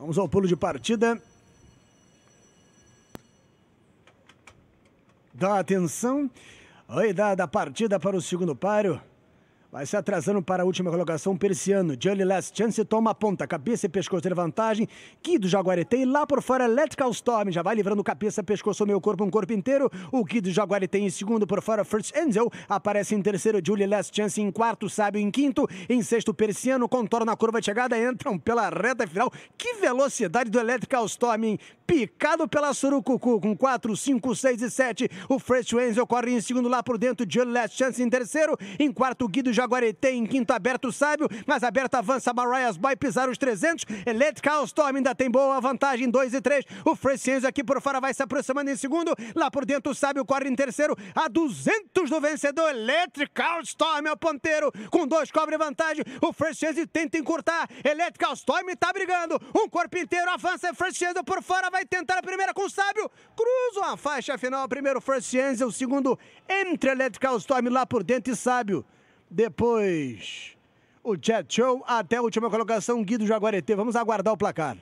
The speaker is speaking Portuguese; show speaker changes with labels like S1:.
S1: Vamos ao pulo de partida. Dá atenção. Oi, dada da partida para o segundo páreo. Vai se atrasando para a última colocação persiano. Johnny Last Chance toma a ponta, cabeça e pescoço de vantagem. Guido Jaguaretei lá por fora, Electrical Storm. Já vai livrando cabeça, pescoço, meio corpo, um corpo inteiro. O Guido Jaguaretei em segundo, por fora, First Angel. Aparece em terceiro, Julie Last Chance em quarto, Sábio em quinto. Em sexto, Persiano, contorna a curva de chegada, entram pela reta final. Que velocidade do Electrical Storm, hein? Picado pela Surucucu com 4, 5, 6 e 7. O First Angel corre em segundo lá por dentro, Julie Last Chance em terceiro. Em quarto, Guido Jaguareté em quinto aberto Sábio, mas aberto avança Mariah's Boy, pisar os 300, Electrical Storm ainda tem boa vantagem, 2 e 3, o Francisco aqui por fora vai se aproximando em segundo, lá por dentro o Sábio corre em terceiro, a 200 do vencedor, Electrical Storm é o ponteiro, com dois cobre vantagem, o Francisco tenta encurtar, Electrical Storm tá brigando, um corpo inteiro avança, é Francisco por fora vai tentar a primeira com o Sábio, cruzam a faixa final, primeiro Francisco, o segundo entre Electrical Storm lá por dentro e Sábio. Depois, o Chat Show até a última colocação, Guido Jaguarete. Vamos aguardar o placar.